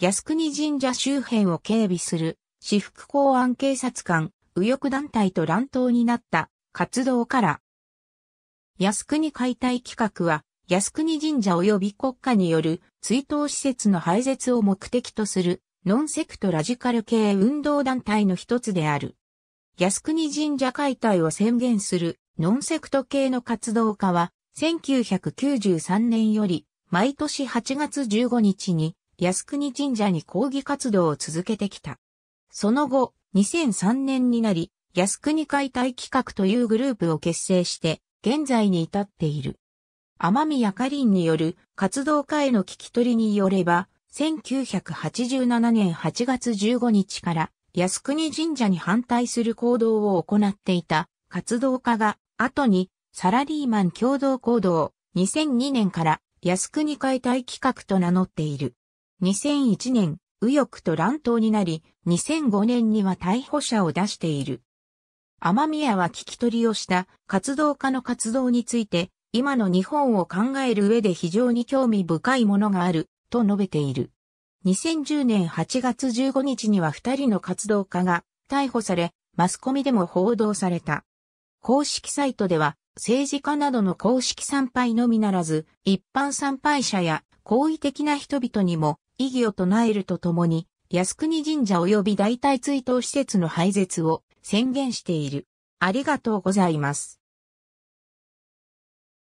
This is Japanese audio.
靖国神社周辺を警備する、私服公安警察官、右翼団体と乱闘になった活動から、靖国解体企画は、靖国神社及び国家による追悼施設の廃絶を目的とするノンセクトラジカル系運動団体の一つである。靖国神社解体を宣言するノンセクト系の活動家は1993年より毎年8月15日に靖国神社に抗議活動を続けてきた。その後、2003年になり、靖国解体企画というグループを結成して、現在に至っている。天宮かりんによる活動家への聞き取りによれば、1987年8月15日から靖国神社に反対する行動を行っていた活動家が後にサラリーマン共同行動2002年から靖国解体企画と名乗っている。2001年、右翼と乱闘になり、2005年には逮捕者を出している。天宮は聞き取りをした活動家の活動について、今の日本を考える上で非常に興味深いものがある、と述べている。2010年8月15日には2人の活動家が逮捕され、マスコミでも報道された。公式サイトでは、政治家などの公式参拝のみならず、一般参拝者や好意的な人々にも異議を唱えるとともに、靖国神社及び代替追悼施設の廃絶を宣言している。ありがとうございます。